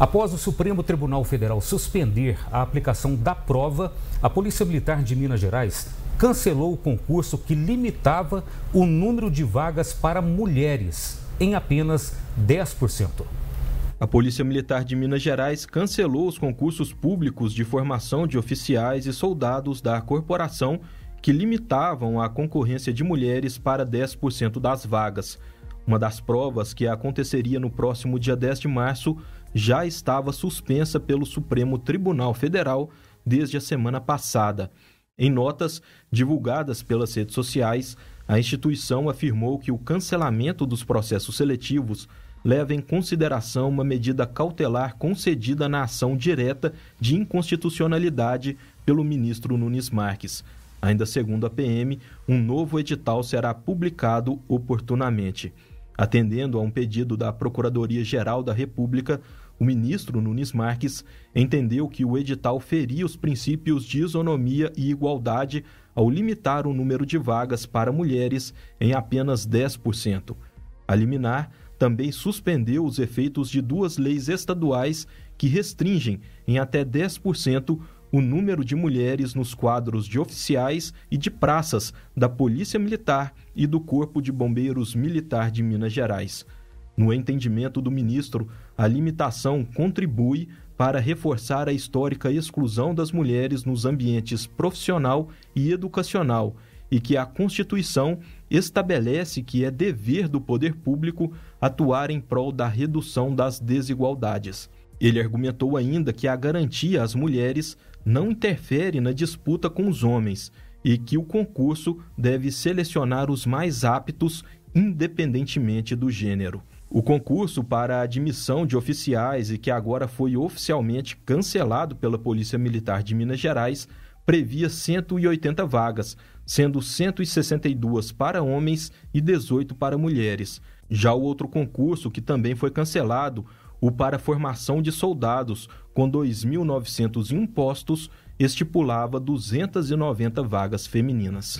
Após o Supremo Tribunal Federal suspender a aplicação da prova, a Polícia Militar de Minas Gerais cancelou o concurso que limitava o número de vagas para mulheres em apenas 10%. A Polícia Militar de Minas Gerais cancelou os concursos públicos de formação de oficiais e soldados da corporação que limitavam a concorrência de mulheres para 10% das vagas. Uma das provas que aconteceria no próximo dia 10 de março já estava suspensa pelo Supremo Tribunal Federal desde a semana passada. Em notas divulgadas pelas redes sociais, a instituição afirmou que o cancelamento dos processos seletivos leva em consideração uma medida cautelar concedida na ação direta de inconstitucionalidade pelo ministro Nunes Marques. Ainda segundo a PM, um novo edital será publicado oportunamente. Atendendo a um pedido da Procuradoria-Geral da República, o ministro Nunes Marques entendeu que o edital feria os princípios de isonomia e igualdade ao limitar o número de vagas para mulheres em apenas 10%. A liminar também suspendeu os efeitos de duas leis estaduais que restringem em até 10% o número de mulheres nos quadros de oficiais e de praças da Polícia Militar e do Corpo de Bombeiros Militar de Minas Gerais. No entendimento do ministro, a limitação contribui para reforçar a histórica exclusão das mulheres nos ambientes profissional e educacional e que a Constituição estabelece que é dever do poder público atuar em prol da redução das desigualdades. Ele argumentou ainda que a garantia às mulheres não interfere na disputa com os homens e que o concurso deve selecionar os mais aptos independentemente do gênero. O concurso para a admissão de oficiais e que agora foi oficialmente cancelado pela Polícia Militar de Minas Gerais previa 180 vagas, sendo 162 para homens e 18 para mulheres. Já o outro concurso, que também foi cancelado, o para formação de soldados, com 2.901 postos, estipulava 290 vagas femininas.